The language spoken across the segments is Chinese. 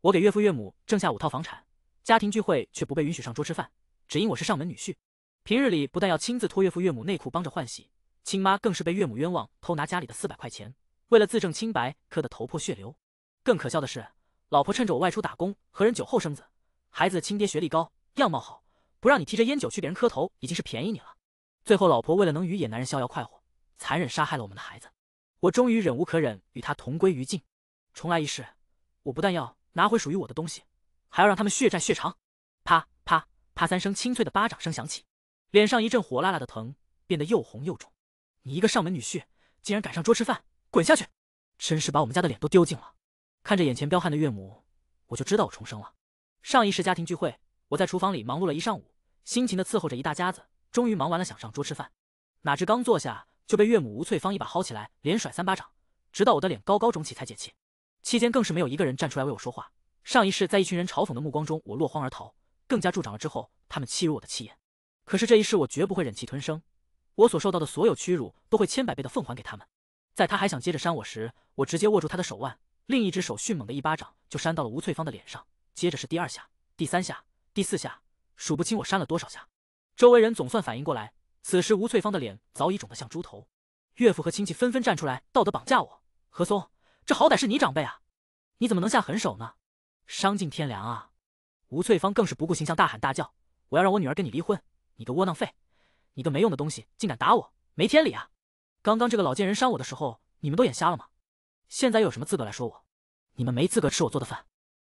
我给岳父岳母挣下五套房产，家庭聚会却不被允许上桌吃饭，只因我是上门女婿。平日里不但要亲自脱岳父岳母内裤帮着换洗，亲妈更是被岳母冤枉偷拿家里的四百块钱，为了自证清白磕得头破血流。更可笑的是，老婆趁着我外出打工和人酒后生子，孩子的亲爹学历高样貌好，不让你提着烟酒去给人磕头已经是便宜你了。最后老婆为了能与野男人逍遥快活，残忍杀害了我们的孩子。我终于忍无可忍，与他同归于尽。重来一世，我不但要。拿回属于我的东西，还要让他们血债血偿！啪啪啪，三声清脆的巴掌声响起，脸上一阵火辣辣的疼，变得又红又肿。你一个上门女婿，竟然敢上桌吃饭，滚下去！真是把我们家的脸都丢尽了。看着眼前彪悍的岳母，我就知道我重生了。上一世家庭聚会，我在厨房里忙碌了一上午，辛勤的伺候着一大家子，终于忙完了想上桌吃饭，哪知刚坐下就被岳母吴翠芳一把薅起来，连甩三巴掌，直到我的脸高高肿起才解气。期间更是没有一个人站出来为我说话。上一世在一群人嘲讽的目光中，我落荒而逃，更加助长了之后他们欺辱我的气焰。可是这一世我绝不会忍气吞声，我所受到的所有屈辱都会千百倍的奉还给他们。在他还想接着扇我时，我直接握住他的手腕，另一只手迅猛的一巴掌就扇到了吴翠芳的脸上，接着是第二下、第三下、第四下，数不清我扇了多少下。周围人总算反应过来，此时吴翠芳的脸早已肿得像猪头，岳父和亲戚纷纷站出来，道德绑架我，何松。这好歹是你长辈啊，你怎么能下狠手呢？伤尽天良啊！吴翠芳更是不顾形象，大喊大叫：“我要让我女儿跟你离婚！你个窝囊废，你个没用的东西，竟敢打我！没天理啊！刚刚这个老贱人伤我的时候，你们都眼瞎了吗？现在又有什么资格来说我？你们没资格吃我做的饭！”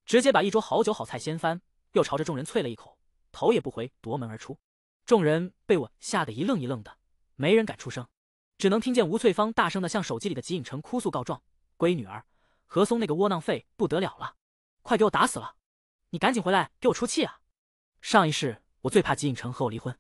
直接把一桌好酒好菜掀翻，又朝着众人啐了一口，头也不回夺门而出。众人被我吓得一愣一愣的，没人敢出声，只能听见吴翠芳大声的向手机里的吉影城哭诉告状。闺女儿，何松那个窝囊废不得了了，快给我打死了！你赶紧回来给我出气啊！上一世我最怕吉影城和我离婚，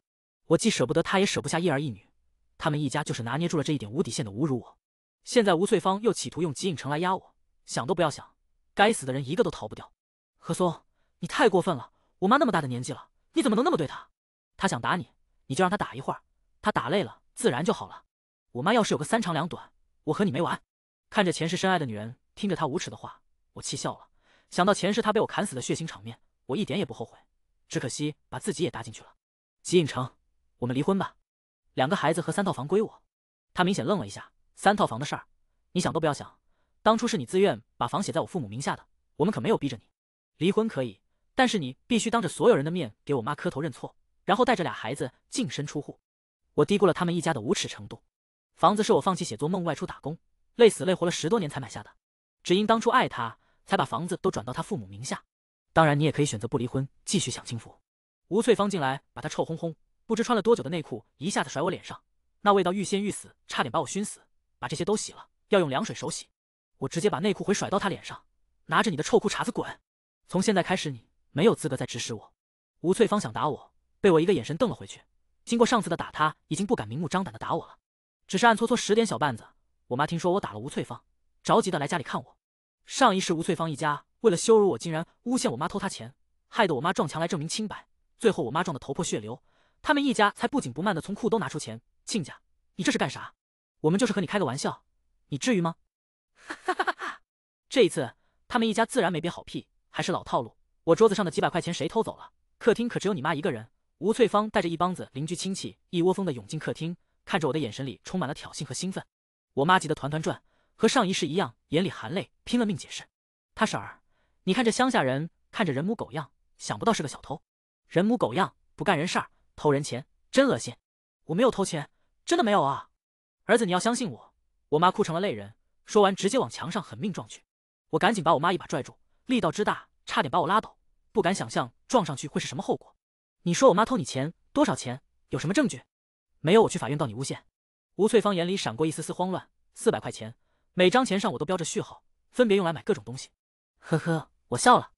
我既舍不得他，也舍不下一儿一女，他们一家就是拿捏住了这一点，无底线的侮辱我。现在吴翠芳又企图用吉影城来压我，想都不要想，该死的人一个都逃不掉。何松，你太过分了！我妈那么大的年纪了，你怎么能那么对她？她想打你，你就让她打一会儿，她打累了自然就好了。我妈要是有个三长两短，我和你没完。看着前世深爱的女人，听着她无耻的话，我气笑了。想到前世她被我砍死的血腥场面，我一点也不后悔。只可惜把自己也搭进去了。吉影城，我们离婚吧，两个孩子和三套房归我。他明显愣了一下。三套房的事儿，你想都不要想。当初是你自愿把房写在我父母名下的，我们可没有逼着你。离婚可以，但是你必须当着所有人的面给我妈磕头认错，然后带着俩孩子净身出户。我低估了他们一家的无耻程度。房子是我放弃写作梦外出打工。累死累活了十多年才买下的，只因当初爱他，才把房子都转到他父母名下。当然，你也可以选择不离婚，继续享清福。吴翠芳进来，把他臭烘烘、不知穿了多久的内裤一下子甩我脸上，那味道欲仙欲死，差点把我熏死。把这些都洗了，要用凉水手洗。我直接把内裤回甩到他脸上，拿着你的臭裤衩子滚！从现在开始，你没有资格再指使我。吴翠芳想打我，被我一个眼神瞪了回去。经过上次的打，他已经不敢明目张胆的打我了，只是暗搓搓使点小绊子。我妈听说我打了吴翠芳，着急的来家里看我。上一世吴翠芳一家为了羞辱我，竟然诬陷我妈偷她钱，害得我妈撞墙来证明清白。最后我妈撞得头破血流，他们一家才不紧不慢的从裤兜拿出钱。亲家，你这是干啥？我们就是和你开个玩笑，你至于吗？哈哈哈哈！这一次他们一家自然没憋好屁，还是老套路。我桌子上的几百块钱谁偷走了？客厅可只有你妈一个人。吴翠芳带着一帮子邻居亲戚，一窝蜂的涌进客厅，看着我的眼神里充满了挑衅和兴奋。我妈急得团团转，和上一世一样，眼里含泪，拼了命解释：“他婶儿，你看这乡下人，看着人模狗样，想不到是个小偷。人模狗样，不干人事儿，偷人钱，真恶心。我没有偷钱，真的没有啊！儿子，你要相信我。”我妈哭成了泪人，说完直接往墙上狠命撞去。我赶紧把我妈一把拽住，力道之大，差点把我拉倒。不敢想象撞上去会是什么后果。你说我妈偷你钱多少钱？有什么证据？没有，我去法院告你诬陷。吴翠芳眼里闪过一丝丝慌乱。四百块钱，每张钱上我都标着序号，分别用来买各种东西。呵呵，我笑了。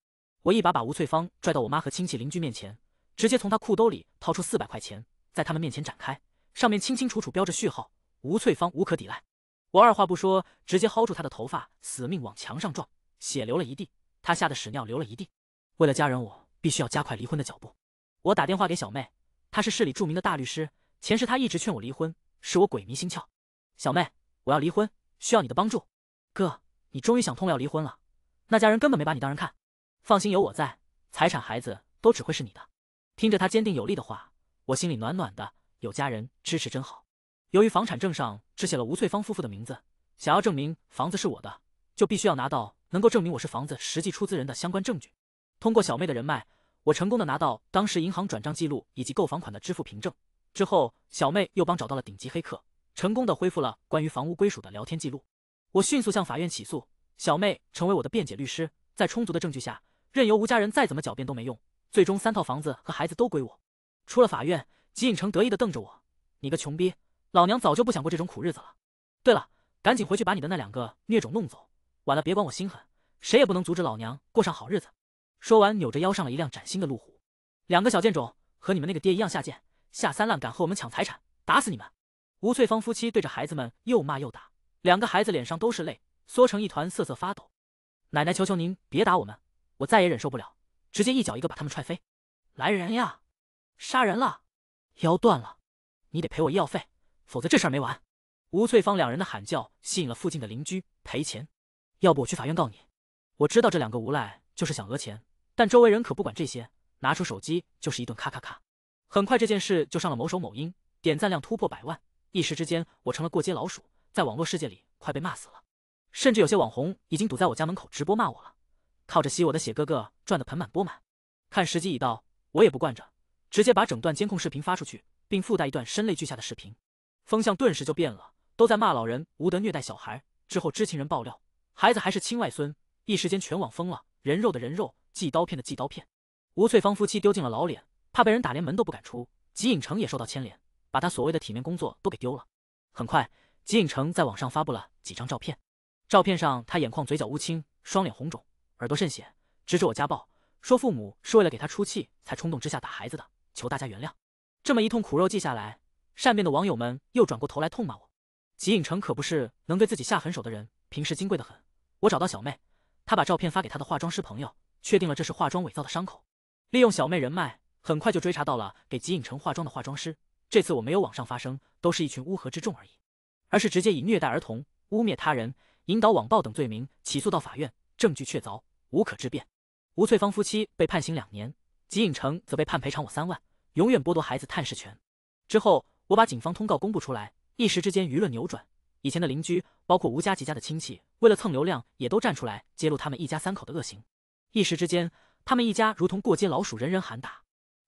我一把把吴翠芳拽到我妈和亲戚邻居面前，直接从她裤兜里掏出四百块钱，在他们面前展开，上面清清楚楚标着序号。吴翠芳无可抵赖。我二话不说，直接薅住她的头发，死命往墙上撞，血流了一地。她吓得屎尿流了一地。为了家人，我必须要加快离婚的脚步。我打电话给小妹，她是市里著名的大律师，前世她一直劝我离婚。是我鬼迷心窍，小妹，我要离婚，需要你的帮助。哥，你终于想通了要离婚了，那家人根本没把你当人看。放心，有我在，财产、孩子都只会是你的。听着，他坚定有力的话，我心里暖暖的，有家人支持真好。由于房产证上只写了吴翠芳夫妇的名字，想要证明房子是我的，就必须要拿到能够证明我是房子实际出资人的相关证据。通过小妹的人脉，我成功的拿到当时银行转账记录以及购房款的支付凭证。之后，小妹又帮找到了顶级黑客，成功的恢复了关于房屋归属的聊天记录。我迅速向法院起诉，小妹成为我的辩解律师。在充足的证据下，任由吴家人再怎么狡辩都没用。最终，三套房子和孩子都归我。出了法院，吉影城得意的瞪着我：“你个穷逼，老娘早就不想过这种苦日子了。对了，赶紧回去把你的那两个孽种弄走，晚了别管我心狠，谁也不能阻止老娘过上好日子。”说完，扭着腰上了一辆崭新的路虎。两个小贱种，和你们那个爹一样下贱。下三滥，敢和我们抢财产，打死你们！吴翠芳夫妻对着孩子们又骂又打，两个孩子脸上都是泪，缩成一团，瑟瑟发抖。奶奶，求求您别打我们，我再也忍受不了！直接一脚一个把他们踹飞！来人呀！杀人了！腰断了，你得赔我医药费，否则这事没完！吴翠芳两人的喊叫吸引了附近的邻居。赔钱！要不我去法院告你！我知道这两个无赖就是想讹钱，但周围人可不管这些，拿出手机就是一顿咔咔咔。很快这件事就上了某手某音，点赞量突破百万，一时之间我成了过街老鼠，在网络世界里快被骂死了。甚至有些网红已经堵在我家门口直播骂我了，靠着吸我的血哥哥赚得盆满钵满。看时机已到，我也不惯着，直接把整段监控视频发出去，并附带一段声泪俱下的视频，风向顿时就变了，都在骂老人无德虐待小孩。之后知情人爆料，孩子还是亲外孙，一时间全网疯了，人肉的人肉，寄刀片的寄刀片，吴翠芳夫妻丢尽了老脸。怕被人打，连门都不敢出。吉影城也受到牵连，把他所谓的体面工作都给丢了。很快，吉影城在网上发布了几张照片，照片上他眼眶、嘴角乌青，双脸红肿，耳朵渗血，直指我家暴，说父母是为了给他出气才冲动之下打孩子的，求大家原谅。这么一通苦肉计下来，善变的网友们又转过头来痛骂我。吉影城可不是能对自己下狠手的人，平时金贵的很。我找到小妹，她把照片发给她的化妆师朋友，确定了这是化妆伪造的伤口，利用小妹人脉。很快就追查到了给吉影城化妆的化妆师。这次我没有网上发声，都是一群乌合之众而已，而是直接以虐待儿童、污蔑他人、引导网暴等罪名起诉到法院，证据确凿，无可置辩。吴翠芳夫妻被判刑两年，吉影城则被判赔偿我三万，永远剥夺孩子探视权。之后我把警方通告公布出来，一时之间舆论扭转。以前的邻居，包括吴家、吉家的亲戚，为了蹭流量，也都站出来揭露他们一家三口的恶行。一时之间，他们一家如同过街老鼠，人人喊打。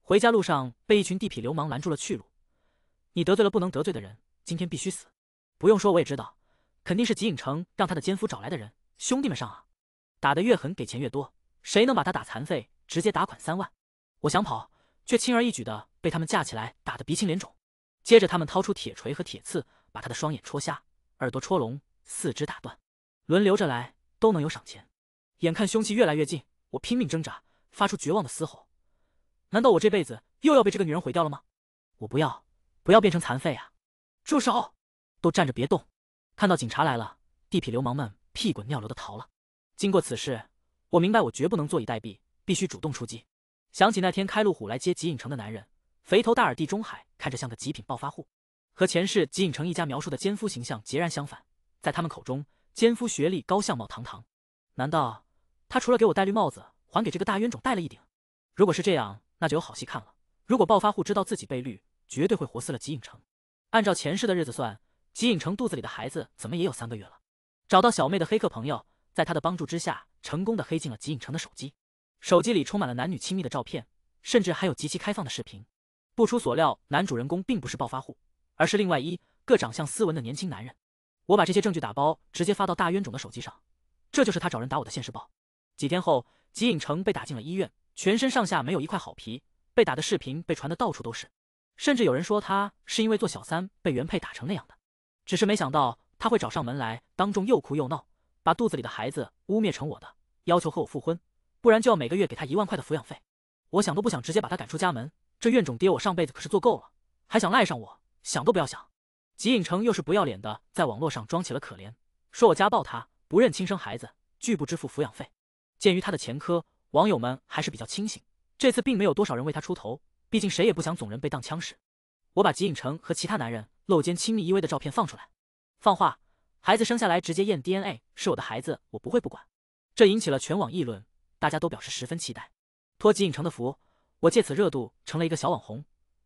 回家路上被一群地痞流氓拦住了去路，你得罪了不能得罪的人，今天必须死。不用说，我也知道，肯定是吉影城让他的奸夫找来的人。兄弟们上啊！打得越狠，给钱越多。谁能把他打残废，直接打款三万。我想跑，却轻而易举的被他们架起来，打得鼻青脸肿。接着他们掏出铁锤和铁刺，把他的双眼戳瞎，耳朵戳聋，四肢打断，轮流着来都能有赏钱。眼看凶器越来越近，我拼命挣扎，发出绝望的嘶吼。难道我这辈子又要被这个女人毁掉了吗？我不要，不要变成残废啊！住手！都站着别动！看到警察来了，地痞流氓们屁滚尿流的逃了。经过此事，我明白我绝不能坐以待毙，必须主动出击。想起那天开路虎来接吉影城的男人，肥头大耳，地中海，看着像个极品暴发户，和前世吉影城一家描述的奸夫形象截然相反。在他们口中，奸夫学历高，相貌堂堂。难道他除了给我戴绿帽子，还给这个大冤种戴了一顶？如果是这样。那就有好戏看了。如果暴发户知道自己被绿，绝对会活撕了吉影城。按照前世的日子算，吉影城肚子里的孩子怎么也有三个月了。找到小妹的黑客朋友，在他的帮助之下，成功的黑进了吉影城的手机。手机里充满了男女亲密的照片，甚至还有极其开放的视频。不出所料，男主人公并不是暴发户，而是另外一个长相斯文的年轻男人。我把这些证据打包，直接发到大冤种的手机上。这就是他找人打我的现实报。几天后，吉影城被打进了医院。全身上下没有一块好皮，被打的视频被传的到处都是，甚至有人说他是因为做小三被原配打成那样的。只是没想到他会找上门来，当众又哭又闹，把肚子里的孩子污蔑成我的，要求和我复婚，不然就要每个月给他一万块的抚养费。我想都不想，直接把他赶出家门。这怨种爹，我上辈子可是做够了，还想赖上我，想都不要想。吉影城又是不要脸的，在网络上装起了可怜，说我家暴他，不认亲生孩子，拒不支付抚养费。鉴于他的前科。网友们还是比较清醒，这次并没有多少人为他出头，毕竟谁也不想总人被当枪使。我把吉影城和其他男人露肩亲密依偎的照片放出来，放话：孩子生下来直接验 DNA，是我的孩子，我不会不管。这引起了全网议论，大家都表示十分期待。托吉影城的福，我借此热度成了一个小网红，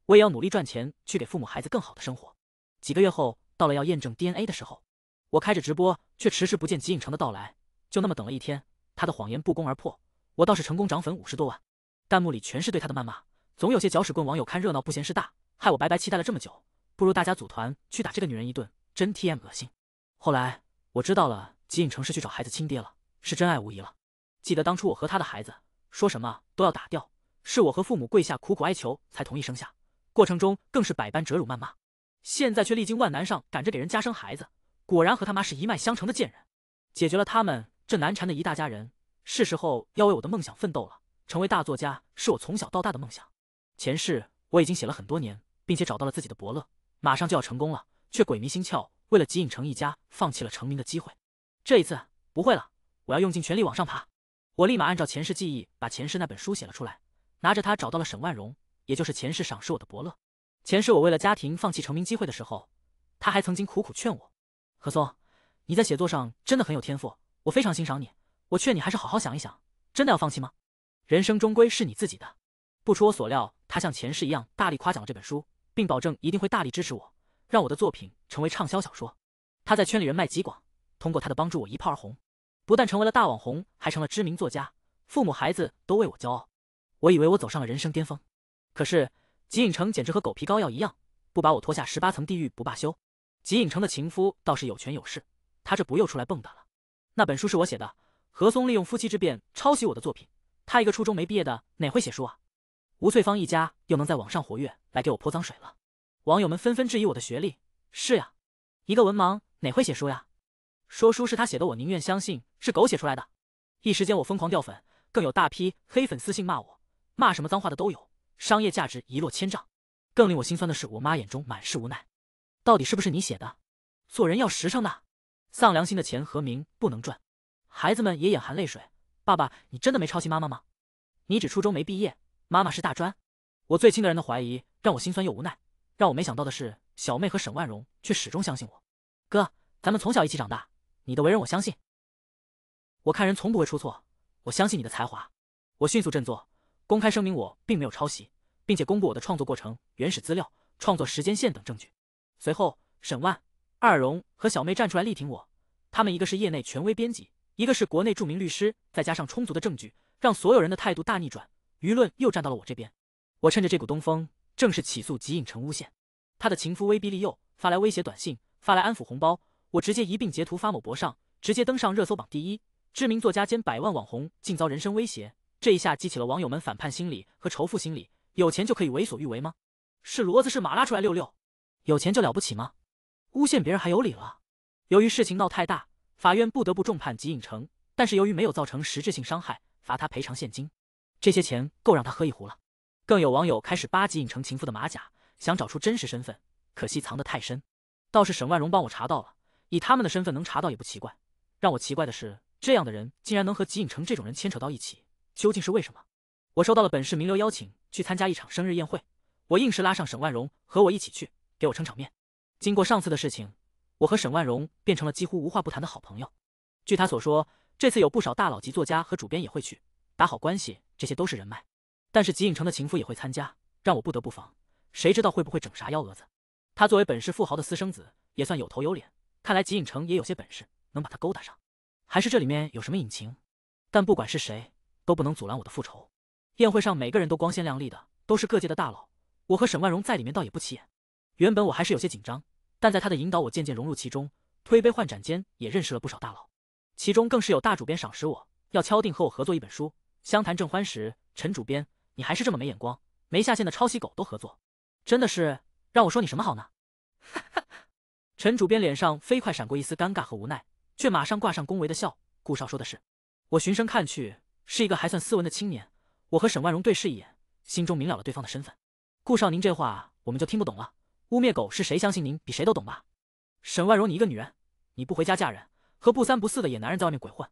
我也要努力赚钱去给父母孩子更好的生活。几个月后，到了要验证 DNA 的时候，我开着直播，却迟迟不见吉影城的到来，就那么等了一天，他的谎言不攻而破。我倒是成功涨粉五十多万，弹幕里全是对他的谩骂。总有些搅屎棍网友看热闹不嫌事大，害我白白期待了这么久。不如大家组团去打这个女人一顿，真 TM 恶心。后来我知道了，吉影城是去找孩子亲爹了，是真爱无疑了。记得当初我和他的孩子，说什么都要打掉，是我和父母跪下苦苦哀求才同意生下。过程中更是百般折辱谩骂，现在却历经万难上赶着给人家生孩子，果然和他妈是一脉相承的贱人。解决了他们这难缠的一大家人。是时候要为我的梦想奋斗了。成为大作家是我从小到大的梦想。前世我已经写了很多年，并且找到了自己的伯乐，马上就要成功了，却鬼迷心窍，为了吉影城一家放弃了成名的机会。这一次不会了，我要用尽全力往上爬。我立马按照前世记忆把前世那本书写了出来，拿着它找到了沈万荣，也就是前世赏识我的伯乐。前世我为了家庭放弃成名机会的时候，他还曾经苦苦劝我：“何松，你在写作上真的很有天赋，我非常欣赏你。”我劝你还是好好想一想，真的要放弃吗？人生终归是你自己的。不出我所料，他像前世一样大力夸奖了这本书，并保证一定会大力支持我，让我的作品成为畅销小说。他在圈里人脉极广，通过他的帮助，我一炮而红，不但成为了大网红，还成了知名作家，父母孩子都为我骄傲。我以为我走上了人生巅峰，可是吉影城简直和狗皮膏药一样，不把我拖下十八层地狱不罢休。吉影城的情夫倒是有权有势，他这不又出来蹦跶了？那本书是我写的。何松利用夫妻之便抄袭我的作品，他一个初中没毕业的哪会写书啊？吴翠芳一家又能在网上活跃来给我泼脏水了。网友们纷纷质疑我的学历，是呀，一个文盲哪会写书呀？说书是他写的，我宁愿相信是狗写出来的。一时间我疯狂掉粉，更有大批黑粉丝信骂我，骂什么脏话的都有，商业价值一落千丈。更令我心酸的是，我妈眼中满是无奈。到底是不是你写的？做人要实诚的，丧良心的钱和名不能赚。孩子们也眼含泪水。爸爸，你真的没抄袭妈妈吗？你只初中没毕业，妈妈是大专。我最亲的人的怀疑让我心酸又无奈。让我没想到的是，小妹和沈万荣却始终相信我。哥，咱们从小一起长大，你的为人我相信。我看人从不会出错，我相信你的才华。我迅速振作，公开声明我并没有抄袭，并且公布我的创作过程、原始资料、创作时间线等证据。随后，沈万二荣和小妹站出来力挺我。他们一个是业内权威编辑。一个是国内著名律师，再加上充足的证据，让所有人的态度大逆转，舆论又站到了我这边。我趁着这股东风，正式起诉吉影成诬陷。他的情夫威逼利诱，发来威胁短信，发来安抚红包，我直接一并截图发某博上，直接登上热搜榜第一。知名作家兼百万网红竟遭人身威胁，这一下激起了网友们反叛心理和仇富心理。有钱就可以为所欲为吗？是骡子是马拉出来溜溜？有钱就了不起吗？诬陷别人还有理了？由于事情闹太大。法院不得不重判吉影城，但是由于没有造成实质性伤害，罚他赔偿现金，这些钱够让他喝一壶了。更有网友开始扒吉影城情妇的马甲，想找出真实身份，可惜藏得太深。倒是沈万荣帮我查到了，以他们的身份能查到也不奇怪。让我奇怪的是，这样的人竟然能和吉影城这种人牵扯到一起，究竟是为什么？我收到了本市名流邀请去参加一场生日宴会，我硬是拉上沈万荣和我一起去，给我撑场面。经过上次的事情。我和沈万荣变成了几乎无话不谈的好朋友。据他所说，这次有不少大佬级作家和主编也会去，打好关系，这些都是人脉。但是吉影城的情夫也会参加，让我不得不防。谁知道会不会整啥幺蛾子？他作为本市富豪的私生子，也算有头有脸。看来吉影城也有些本事，能把他勾搭上，还是这里面有什么隐情？但不管是谁，都不能阻拦我的复仇。宴会上每个人都光鲜亮丽的，都是各界的大佬。我和沈万荣在里面倒也不起眼。原本我还是有些紧张。但在他的引导，我渐渐融入其中，推杯换盏间也认识了不少大佬，其中更是有大主编赏识我，要敲定和我合作一本书。相谈正欢时，陈主编，你还是这么没眼光，没下线的抄袭狗都合作，真的是让我说你什么好呢？哈哈。陈主编脸上飞快闪过一丝尴尬和无奈，却马上挂上恭维的笑。顾少说的是，我循声看去，是一个还算斯文的青年。我和沈万荣对视一眼，心中明了了对方的身份。顾少，您这话我们就听不懂了。污蔑狗是谁相信您比谁都懂吧？沈万荣，你一个女人，你不回家嫁人，和不三不四的野男人在外面鬼混，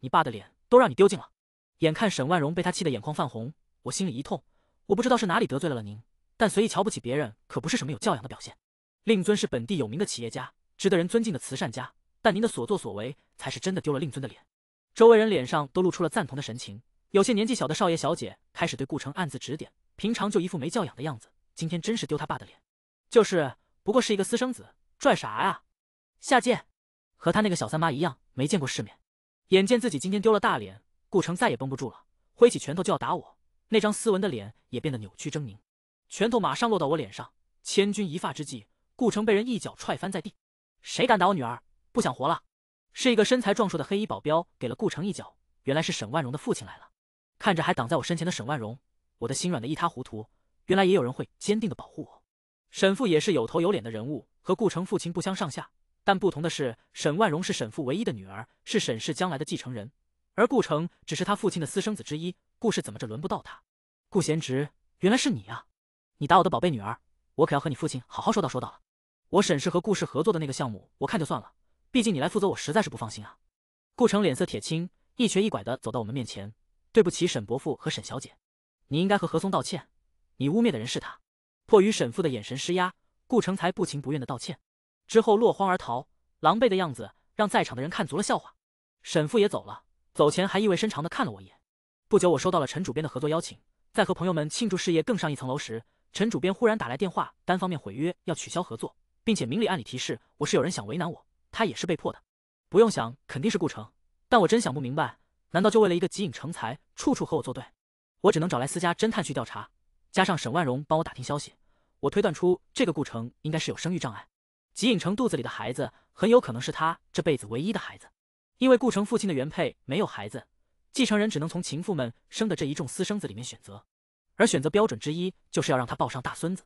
你爸的脸都让你丢尽了。眼看沈万荣被他气得眼眶泛红，我心里一痛。我不知道是哪里得罪了了您，但随意瞧不起别人可不是什么有教养的表现。令尊是本地有名的企业家，值得人尊敬的慈善家，但您的所作所为才是真的丢了令尊的脸。周围人脸上都露出了赞同的神情，有些年纪小的少爷小姐开始对顾城暗自指点，平常就一副没教养的样子，今天真是丢他爸的脸。就是，不过是一个私生子，拽啥呀？下贱，和他那个小三妈一样，没见过世面。眼见自己今天丢了大脸，顾城再也绷不住了，挥起拳头就要打我，那张斯文的脸也变得扭曲狰狞，拳头马上落到我脸上。千钧一发之际，顾城被人一脚踹翻在地。谁敢打我女儿，不想活了！是一个身材壮硕的黑衣保镖给了顾城一脚，原来是沈万荣的父亲来了。看着还挡在我身前的沈万荣，我的心软的一塌糊涂。原来也有人会坚定的保护我。沈父也是有头有脸的人物，和顾城父亲不相上下。但不同的是，沈万荣是沈父唯一的女儿，是沈氏将来的继承人，而顾城只是他父亲的私生子之一。顾氏怎么着轮不到他？顾贤侄，原来是你啊！你打我的宝贝女儿，我可要和你父亲好好说道说道了。我沈氏和顾氏合作的那个项目，我看就算了，毕竟你来负责，我实在是不放心啊。顾城脸色铁青，一瘸一拐地走到我们面前：“对不起，沈伯父和沈小姐，你应该和何松道歉。你污蔑的人是他。”迫于沈父的眼神施压，顾成才不情不愿的道歉，之后落荒而逃，狼狈的样子让在场的人看足了笑话。沈父也走了，走前还意味深长的看了我一眼。不久，我收到了陈主编的合作邀请，在和朋友们庆祝事业更上一层楼时，陈主编忽然打来电话，单方面毁约，要取消合作，并且明里暗里提示我是有人想为难我，他也是被迫的。不用想，肯定是顾城。但我真想不明白，难道就为了一个极影成才，处处和我作对？我只能找来私家侦探去调查。加上沈万荣帮我打听消息，我推断出这个顾城应该是有生育障碍，吉影城肚子里的孩子很有可能是他这辈子唯一的孩子，因为顾城父亲的原配没有孩子，继承人只能从情妇们生的这一众私生子里面选择，而选择标准之一就是要让他抱上大孙子。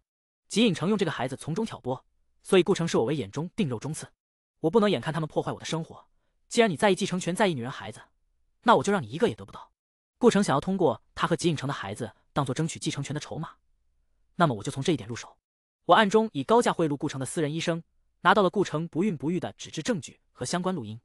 吉影城用这个孩子从中挑拨，所以顾城视我为眼中钉肉中刺，我不能眼看他们破坏我的生活。既然你在意继承权在意女人孩子，那我就让你一个也得不到。顾城想要通过他和吉影城的孩子。当做争取继承权的筹码，那么我就从这一点入手。我暗中以高价贿赂顾城的私人医生，拿到了顾城不孕不育的纸质证据和相关录音，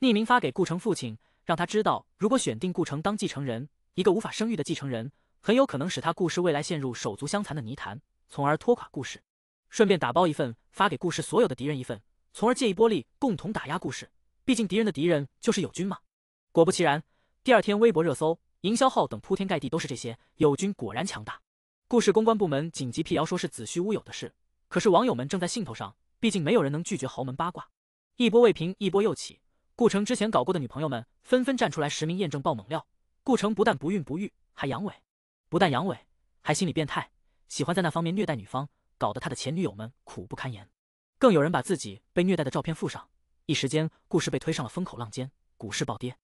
匿名发给顾城父亲，让他知道如果选定顾城当继承人，一个无法生育的继承人，很有可能使他顾氏未来陷入手足相残的泥潭，从而拖垮顾氏。顺便打包一份发给顾氏所有的敌人一份，从而借一波力共同打压顾氏。毕竟敌人的敌人就是友军嘛。果不其然，第二天微博热搜。营销号等铺天盖地都是这些，友军果然强大。故事公关部门紧急辟谣，说是子虚乌有的事。可是网友们正在兴头上，毕竟没有人能拒绝豪门八卦。一波未平，一波又起。顾城之前搞过的女朋友们纷纷站出来实名验证爆猛料。顾城不但不孕不育，还阳痿；不但阳痿，还心理变态，喜欢在那方面虐待女方，搞得他的前女友们苦不堪言。更有人把自己被虐待的照片附上，一时间故事被推上了风口浪尖，股市暴跌。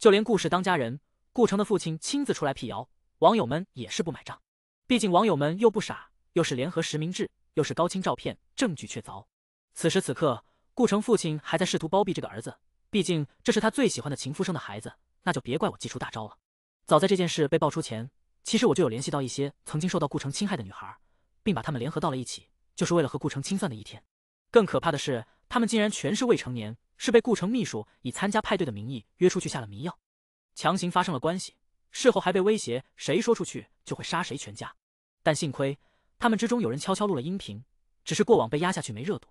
就连故事当家人。顾城的父亲亲自出来辟谣，网友们也是不买账。毕竟网友们又不傻，又是联合实名制，又是高清照片，证据确凿。此时此刻，顾城父亲还在试图包庇这个儿子，毕竟这是他最喜欢的情夫生的孩子，那就别怪我祭出大招了。早在这件事被爆出前，其实我就有联系到一些曾经受到顾城侵害的女孩，并把他们联合到了一起，就是为了和顾城清算的一天。更可怕的是，他们竟然全是未成年，是被顾城秘书以参加派对的名义约出去下了迷药。强行发生了关系，事后还被威胁，谁说出去就会杀谁全家。但幸亏他们之中有人悄悄录了音频，只是过往被压下去没热度。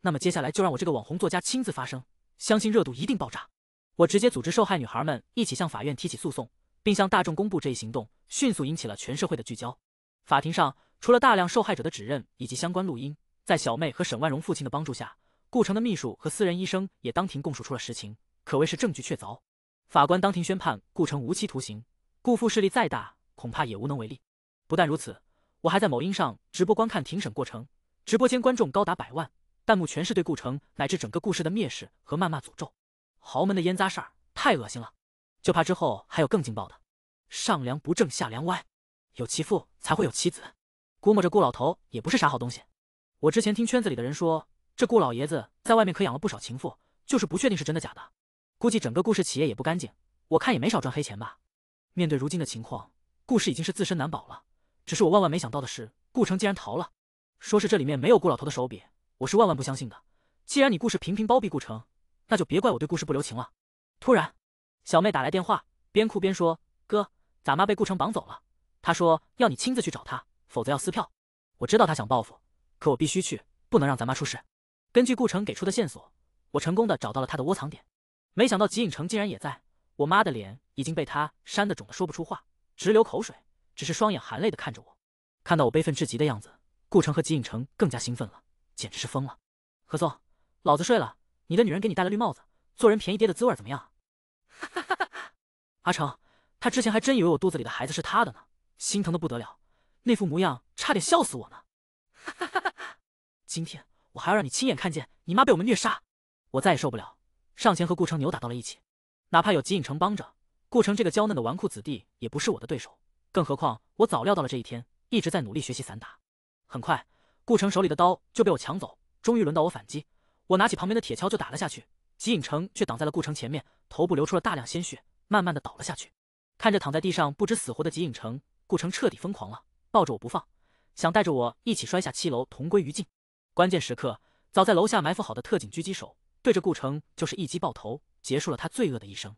那么接下来就让我这个网红作家亲自发声，相信热度一定爆炸。我直接组织受害女孩们一起向法院提起诉讼，并向大众公布这一行动，迅速引起了全社会的聚焦。法庭上除了大量受害者的指认以及相关录音，在小妹和沈万荣父亲的帮助下，顾城的秘书和私人医生也当庭供述出了实情，可谓是证据确凿。法官当庭宣判，顾城无期徒刑。顾父势力再大，恐怕也无能为力。不但如此，我还在某音上直播观看庭审过程，直播间观众高达百万，弹幕全是对顾城乃至整个故事的蔑视和谩骂、诅咒。豪门的腌臜事儿太恶心了，就怕之后还有更劲爆的。上梁不正下梁歪，有其父才会有其子。估摸着顾老头也不是啥好东西。我之前听圈子里的人说，这顾老爷子在外面可养了不少情妇，就是不确定是真的假的。估计整个顾氏企业也不干净，我看也没少赚黑钱吧。面对如今的情况，顾氏已经是自身难保了。只是我万万没想到的是，顾城竟然逃了。说是这里面没有顾老头的手笔，我是万万不相信的。既然你顾氏频频包庇顾城，那就别怪我对顾氏不留情了。突然，小妹打来电话，边哭边说：“哥，咱妈被顾城绑走了。他说要你亲自去找他，否则要撕票。我知道他想报复，可我必须去，不能让咱妈出事。”根据顾城给出的线索，我成功的找到了他的窝藏点。没想到吉影城竟然也在，我妈的脸已经被他扇得肿得说不出话，直流口水，只是双眼含泪的看着我。看到我悲愤至极的样子，顾城和吉影城更加兴奋了，简直是疯了。何松，老子睡了，你的女人给你戴了绿帽子，做人便宜爹的滋味怎么样哈哈哈哈！阿成，他之前还真以为我肚子里的孩子是他的呢，心疼的不得了，那副模样差点笑死我呢。哈哈哈哈！今天我还要让你亲眼看见你妈被我们虐杀，我再也受不了。上前和顾城扭打到了一起，哪怕有吉影城帮着，顾城这个娇嫩的纨绔子弟也不是我的对手。更何况我早料到了这一天，一直在努力学习散打。很快，顾城手里的刀就被我抢走，终于轮到我反击。我拿起旁边的铁锹就打了下去，吉影城却挡在了顾城前面，头部流出了大量鲜血，慢慢的倒了下去。看着躺在地上不知死活的吉影城，顾城彻底疯狂了，抱着我不放，想带着我一起摔下七楼同归于尽。关键时刻，早在楼下埋伏好的特警狙击手。对着顾城就是一击爆头，结束了他罪恶的一生。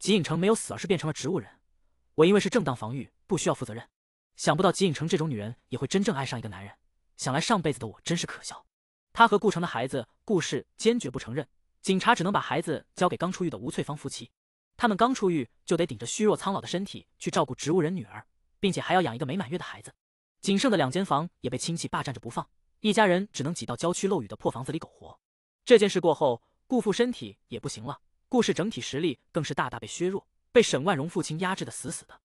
吉影城没有死，而是变成了植物人。我因为是正当防御，不需要负责任。想不到吉影城这种女人也会真正爱上一个男人。想来上辈子的我真是可笑。她和顾城的孩子，顾氏坚决不承认。警察只能把孩子交给刚出狱的吴翠芳夫妻。他们刚出狱就得顶着虚弱苍老的身体去照顾植物人女儿，并且还要养一个没满月的孩子。仅剩的两间房也被亲戚霸占着不放，一家人只能挤到郊区漏雨的破房子里苟活。这件事过后，顾父身体也不行了，顾氏整体实力更是大大被削弱，被沈万荣父亲压制的死死的。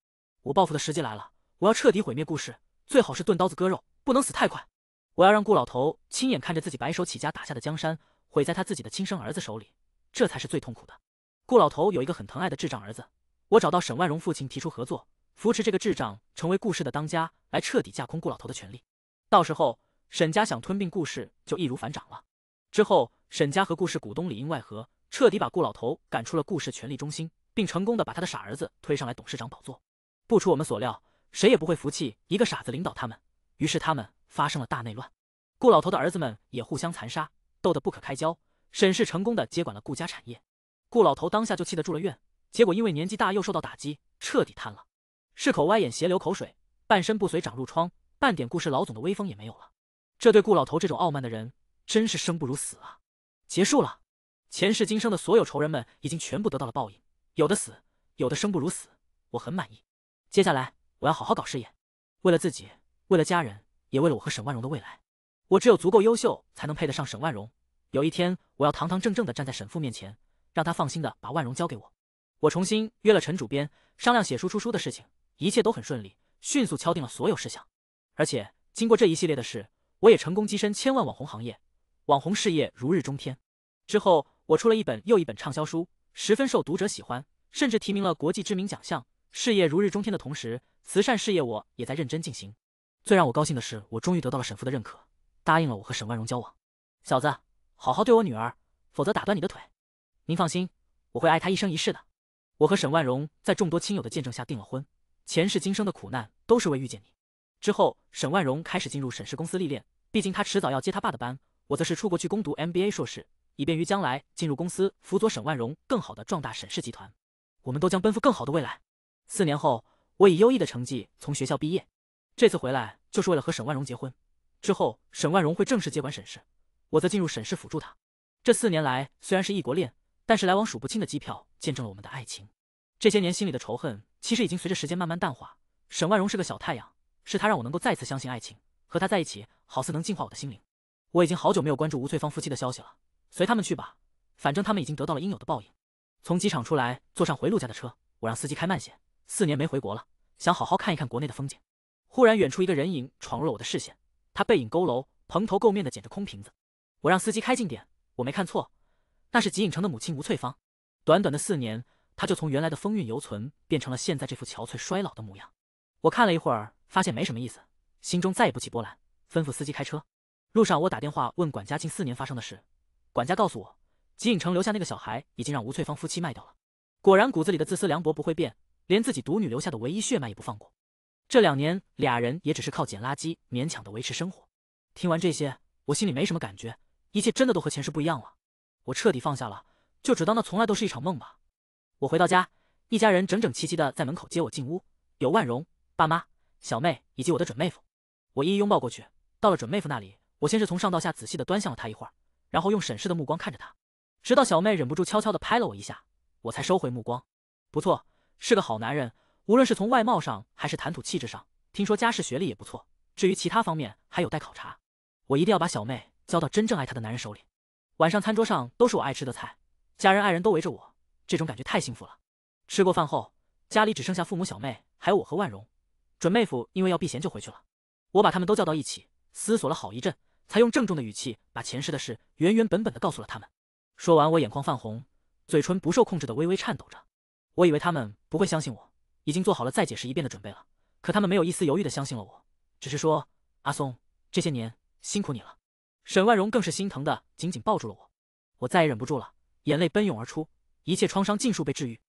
我报复的时机来了，我要彻底毁灭顾氏，最好是钝刀子割肉，不能死太快。我要让顾老头亲眼看着自己白手起家打下的江山毁在他自己的亲生儿子手里，这才是最痛苦的。顾老头有一个很疼爱的智障儿子，我找到沈万荣父亲提出合作，扶持这个智障成为顾氏的当家，来彻底架空顾老头的权利。到时候，沈家想吞并顾氏就易如反掌了。之后。沈家和顾氏股东里应外合，彻底把顾老头赶出了顾氏权力中心，并成功的把他的傻儿子推上来董事长宝座。不出我们所料，谁也不会服气一个傻子领导他们，于是他们发生了大内乱。顾老头的儿子们也互相残杀，斗得不可开交。沈氏成功的接管了顾家产业，顾老头当下就气得住了院。结果因为年纪大又受到打击，彻底瘫了，是口歪眼斜流口水，半身不遂长褥疮，半点顾氏老总的威风也没有了。这对顾老头这种傲慢的人真是生不如死啊！结束了，前世今生的所有仇人们已经全部得到了报应，有的死，有的生不如死，我很满意。接下来我要好好搞事业，为了自己，为了家人，也为了我和沈万荣的未来，我只有足够优秀，才能配得上沈万荣。有一天，我要堂堂正正的站在沈父面前，让他放心的把万荣交给我。我重新约了陈主编商量写书出书的事情，一切都很顺利，迅速敲定了所有事项。而且经过这一系列的事，我也成功跻身千万网红行业，网红事业如日中天。之后，我出了一本又一本畅销书，十分受读者喜欢，甚至提名了国际知名奖项。事业如日中天的同时，慈善事业我也在认真进行。最让我高兴的是，我终于得到了沈父的认可，答应了我和沈万荣交往。小子，好好对我女儿，否则打断你的腿！您放心，我会爱她一生一世的。我和沈万荣在众多亲友的见证下订了婚，前世今生的苦难都是为遇见你。之后，沈万荣开始进入沈氏公司历练，毕竟他迟早要接他爸的班。我则是出国去攻读 MBA 硕士。以便于将来进入公司辅佐沈万荣，更好的壮大沈氏集团，我们都将奔赴更好的未来。四年后，我以优异的成绩从学校毕业，这次回来就是为了和沈万荣结婚。之后，沈万荣会正式接管沈氏，我则进入沈氏辅助他。这四年来虽然是异国恋，但是来往数不清的机票见证了我们的爱情。这些年心里的仇恨其实已经随着时间慢慢淡化。沈万荣是个小太阳，是他让我能够再次相信爱情。和他在一起，好似能净化我的心灵。我已经好久没有关注吴翠芳夫妻的消息了。随他们去吧，反正他们已经得到了应有的报应。从机场出来，坐上回陆家的车，我让司机开慢些。四年没回国了，想好好看一看国内的风景。忽然，远处一个人影闯入了我的视线，他背影佝偻，蓬头垢面的捡着空瓶子。我让司机开近点，我没看错，那是吉影城的母亲吴翠芳。短短的四年，她就从原来的风韵犹存变成了现在这副憔悴衰老的模样。我看了一会儿，发现没什么意思，心中再也不起波澜，吩咐司机开车。路上，我打电话问管家近四年发生的事。管家告诉我，吉影城留下那个小孩已经让吴翠芳夫妻卖掉了。果然，骨子里的自私凉薄不会变，连自己独女留下的唯一血脉也不放过。这两年，俩人也只是靠捡垃圾勉强的维持生活。听完这些，我心里没什么感觉，一切真的都和前世不一样了。我彻底放下了，就只当那从来都是一场梦吧。我回到家，一家人整整齐齐的在门口接我进屋，有万荣、爸妈、小妹以及我的准妹夫。我一一拥抱过去。到了准妹夫那里，我先是从上到下仔细的端详了他一会儿。然后用审视的目光看着他，直到小妹忍不住悄悄地拍了我一下，我才收回目光。不错，是个好男人，无论是从外貌上还是谈吐气质上，听说家世学历也不错。至于其他方面还有待考察，我一定要把小妹交到真正爱她的男人手里。晚上餐桌上都是我爱吃的菜，家人爱人都围着我，这种感觉太幸福了。吃过饭后，家里只剩下父母、小妹，还有我和万荣准妹夫，因为要避嫌就回去了。我把他们都叫到一起，思索了好一阵。才用郑重的语气把前世的事原原本本的告诉了他们。说完，我眼眶泛红，嘴唇不受控制的微微颤抖着。我以为他们不会相信我，已经做好了再解释一遍的准备了。可他们没有一丝犹豫的相信了我，只是说：“阿松，这些年辛苦你了。”沈万荣更是心疼的紧紧抱住了我。我再也忍不住了，眼泪奔涌而出，一切创伤尽数被治愈。